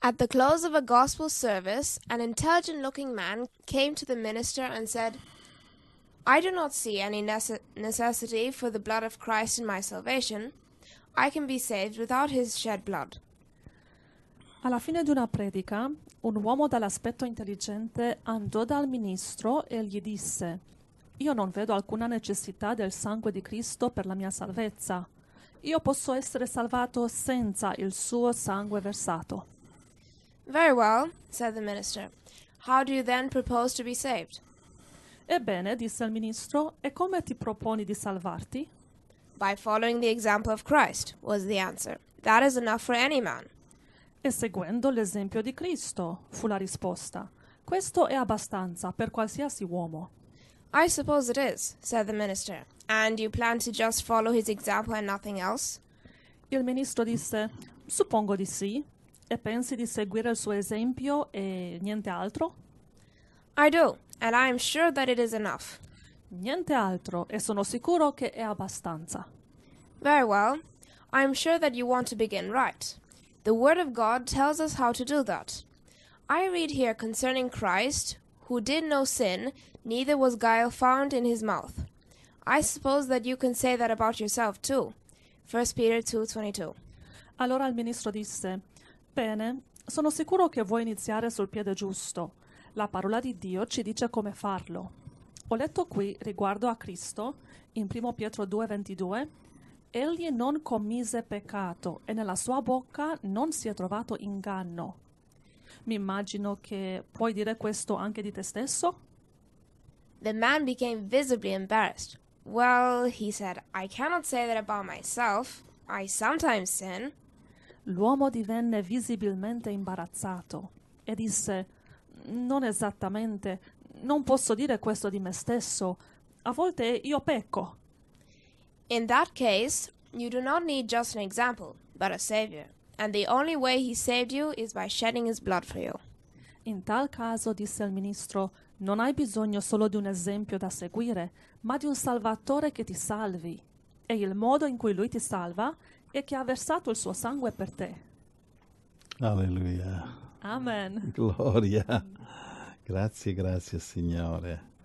At the close of a gospel service, an intelligent looking man came to the minister and said, I do not see any nece- necessity for the blood of Christ in my salvation. I can be saved without his shed blood. Alla fine di una predica, un uomo dall'aspetto intelligente andò dal ministro e gli disse: Io non vedo alcuna necessità del sangue di Cristo per la mia salvezza. Io posso essere salvato senza il suo sangue versato. Very well, said the minister. How do you then propose to be saved? Ebbene, disse il ministro, e come ti proponi di salvarti? By following the example of Christ, was the answer. That is enough for any man. E seguendo l'esempio di Cristo, fu la risposta. Questo è abbastanza per qualsiasi uomo. I suppose it is, said the minister. And you plan to just follow his example and nothing else? Il ministro disse: Suppongo di sì, e pensi di seguire il suo esempio e niente altro? I do, and I am sure that it is enough. Niente altro, e sono sicuro che è abbastanza. Very well. I am sure that you want to begin right. The Word of God tells us how to do that. I read here concerning Christ, who did no sin, neither was guile found in his mouth. I suppose that you can say that about yourself too. 1 Peter 2:22. Allora il ministro disse: Bene, sono sicuro che vuoi iniziare sul piede giusto. La parola di Dio ci dice come farlo. Ho letto qui riguardo a Cristo, in 1 Pietro 2,22, Egli non commise peccato e nella sua bocca non si è trovato inganno. Mi immagino che puoi dire questo anche di te stesso? The man became visibly embarrassed. Well, he said, I cannot say that about myself. I sometimes sin. L'uomo divenne visibilmente imbarazzato e disse Non esattamente, non posso dire questo di me stesso. A volte io pecco. In that case, you do not need just an example, but a savior. And the only way he saved you is by shedding his blood for you. In tal caso, disse il ministro, non hai bisogno solo di un esempio da seguire, ma di un salvatore che ti salvi. E il modo in cui lui ti salva e che ha versato il suo sangue per te. Alleluia. Amen. Gloria. Grazie, grazie Signore.